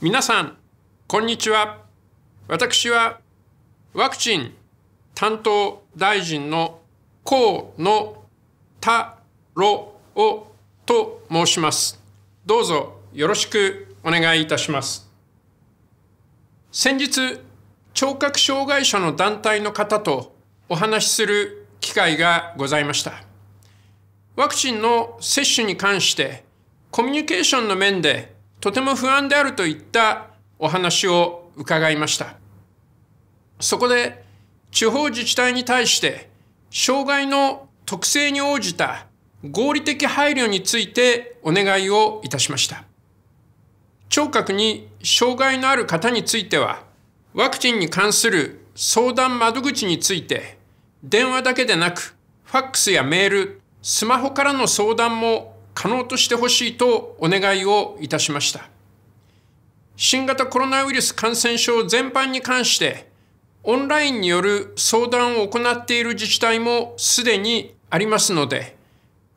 皆さんこんにちは私はワクチン担当大臣の河野太郎と申しますどうぞよろしくお願いいたします先日聴覚障害者の団体の方とお話しする機会がございましたワクチンの接種に関してコミュニケーションの面でとても不安であるといったお話を伺いましたそこで地方自治体に対して障害の特性に応じた合理的配慮についてお願いをいたしました聴覚に障害のある方についてはワクチンに関する相談窓口について電話だけでなくファックスやメールスマホからの相談も可能としてほしいとお願いをいたしました。新型コロナウイルス感染症全般に関して、オンラインによる相談を行っている自治体もすでにありますので、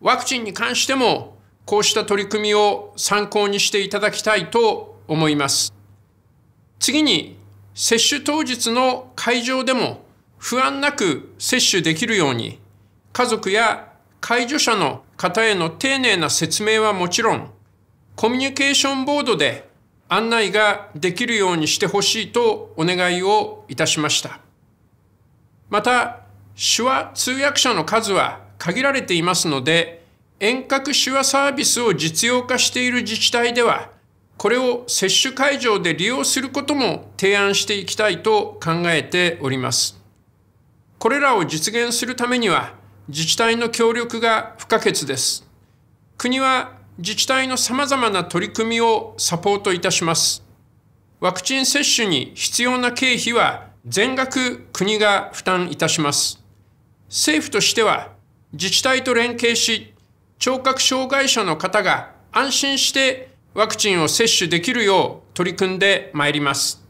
ワクチンに関してもこうした取り組みを参考にしていただきたいと思います。次に、接種当日の会場でも不安なく接種できるように、家族や介助者の方への丁寧な説明はもちろん、コミュニケーションボードで案内ができるようにしてほしいとお願いをいたしました。また、手話通訳者の数は限られていますので、遠隔手話サービスを実用化している自治体では、これを接種会場で利用することも提案していきたいと考えております。これらを実現するためには、自治体の協力が不可欠です。国は自治体の様々な取り組みをサポートいたします。ワクチン接種に必要な経費は全額国が負担いたします。政府としては自治体と連携し、聴覚障害者の方が安心してワクチンを接種できるよう取り組んでまいります。